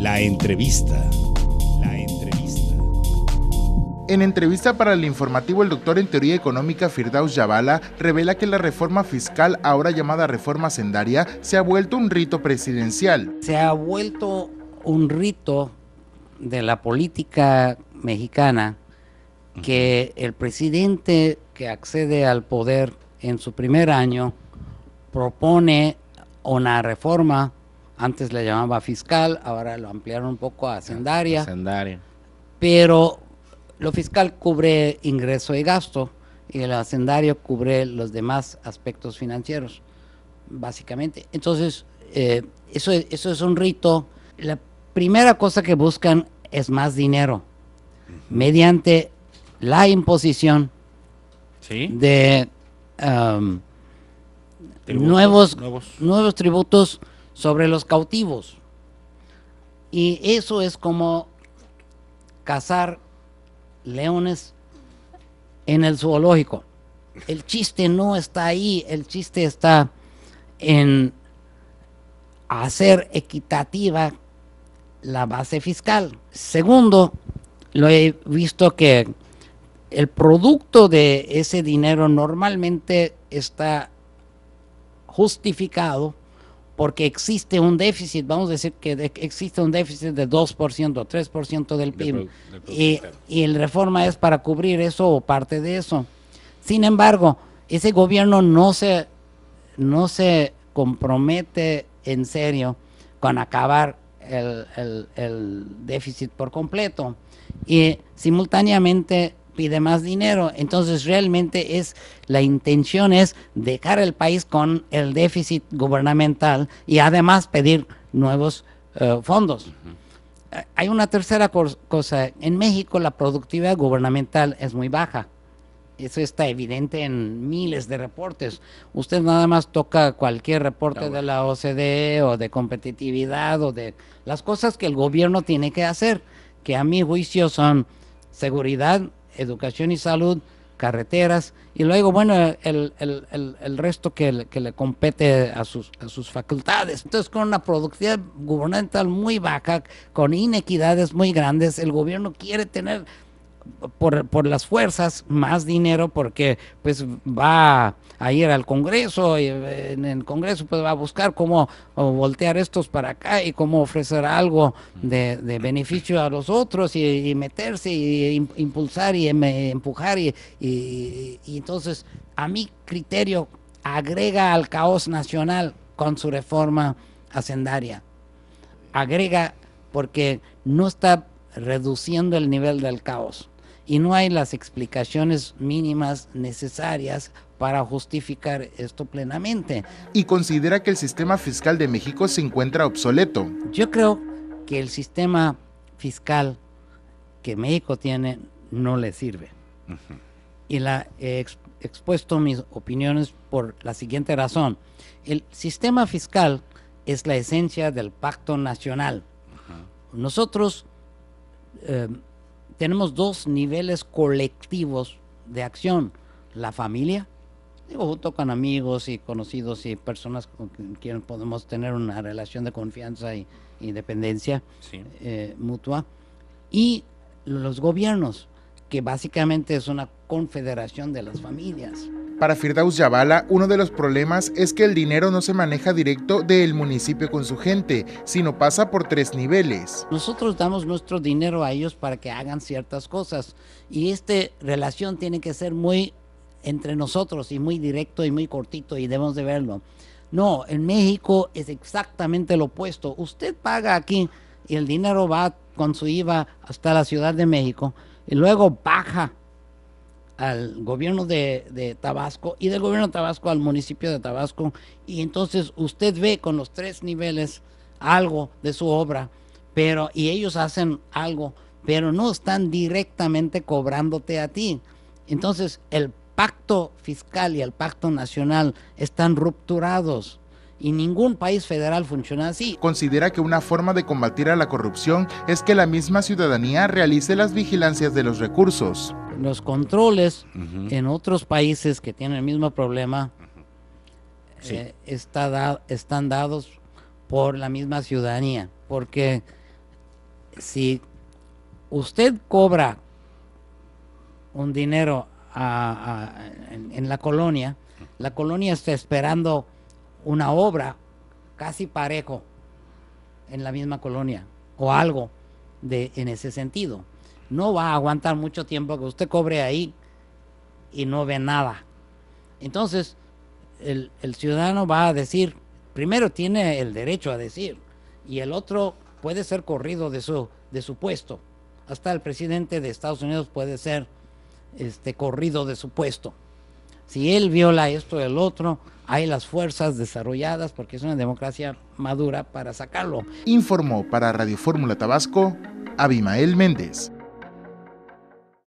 La entrevista. La entrevista. En entrevista para el informativo, el doctor en teoría económica Firdaus Yabala revela que la reforma fiscal, ahora llamada reforma sendaria, se ha vuelto un rito presidencial. Se ha vuelto un rito de la política mexicana que el presidente que accede al poder en su primer año propone una reforma antes la llamaba fiscal, ahora lo ampliaron un poco a hacendaria. Pero lo fiscal cubre ingreso y gasto y el hacendario cubre los demás aspectos financieros, básicamente. Entonces, eh, eso, eso es un rito. La primera cosa que buscan es más dinero mediante la imposición de um, nuevos, nuevos tributos sobre los cautivos. Y eso es como cazar leones en el zoológico. El chiste no está ahí, el chiste está en hacer equitativa la base fiscal. Segundo, lo he visto que el producto de ese dinero normalmente está justificado porque existe un déficit, vamos a decir que existe un déficit de 2%, 3% del PIB, y, y el reforma es para cubrir eso o parte de eso. Sin embargo, ese gobierno no se, no se compromete en serio con acabar el, el déficit por completo. Y simultáneamente pide más dinero. Entonces realmente es la intención es dejar el país con el déficit gubernamental y además pedir nuevos eh, fondos. Hay una tercera cosa. En México la productividad gubernamental es muy baja. Eso está evidente en miles de reportes. Usted nada más toca cualquier reporte ah, de la OCDE o de competitividad o de las cosas que el gobierno tiene que hacer, que a mi juicio son seguridad, educación y salud, carreteras, y luego, bueno, el, el, el, el resto que, que, le compete a sus, a sus facultades. Entonces, con una productividad gubernamental muy baja, con inequidades muy grandes, el gobierno quiere tener por, por, las fuerzas más dinero porque pues va a ir al Congreso y eh, en el Congreso pues va a buscar cómo voltear estos para acá y cómo ofrecer algo de, beneficio a los otros y, meterse y impulsar y em-, empujar y entonces a mi criterio agrega al caos nacional con su reforma hacendaria. Agrega porque no está reduciendo el nivel del caos y no hay las explicaciones mínimas necesarias para justificar esto plenamente. ¿Y considera que el sistema fiscal de México se encuentra obsoleto? Yo creo que el sistema fiscal que México tiene no le sirve. Y la he expuesto mis opiniones por la siguiente razón. El sistema fiscal es la esencia del pacto nacional. Nosotros eh, tenemos dos niveles colectivos de acción. La familia, digo, tocan amigos y conocidos y personas con quienes podemos tener una relación de confianza y, independencia eh, mutua. Y los gobiernos, que básicamente es una confederación de las familias. Para Firdaus Yavala, uno de los problemas es que el dinero no se maneja directo del municipio con su gente, sino pasa por tres niveles. Nosotros damos nuestro dinero a ellos para que hagan ciertas cosas y esta relación tiene que ser muy entre nosotros y muy directo y muy cortito y debemos de verlo. No, en México es exactamente lo opuesto. Usted paga aquí y el dinero va con su IVA hasta la Ciudad de México y luego baja al gobierno de, Tabasco y del gobierno de Tabasco al municipio de Tabasco. Y entonces usted ve con los tres niveles algo de su obra, pero y ellos hacen algo, pero no están directamente cobrándote a ti. Entonces el pacto fiscal y el pacto nacional están rupturados y ningún país federal funciona así. Considera que una forma de combatir a la corrupción es que la misma ciudadanía realice las vigilancias de los recursos los controles en otros países que tienen el mismo problema eh, están dados por la misma ciudadanía. Porque si usted cobra un dinero en, en, la colonia, la colonia está esperando una obra casi parejo en la misma colonia o algo de en ese sentido no va a aguantar mucho tiempo que usted cobre ahí y no ve nada. Entonces, el, ciudadano va a decir, primero tiene el derecho a decir, y el otro puede ser corrido de su, puesto. Hasta el presidente de Estados Unidos puede ser este, corrido de su puesto. Si él viola esto el otro, hay las fuerzas desarrolladas, porque es una democracia madura, para sacarlo. Informó para Radio Fórmula Tabasco, Abimael Méndez.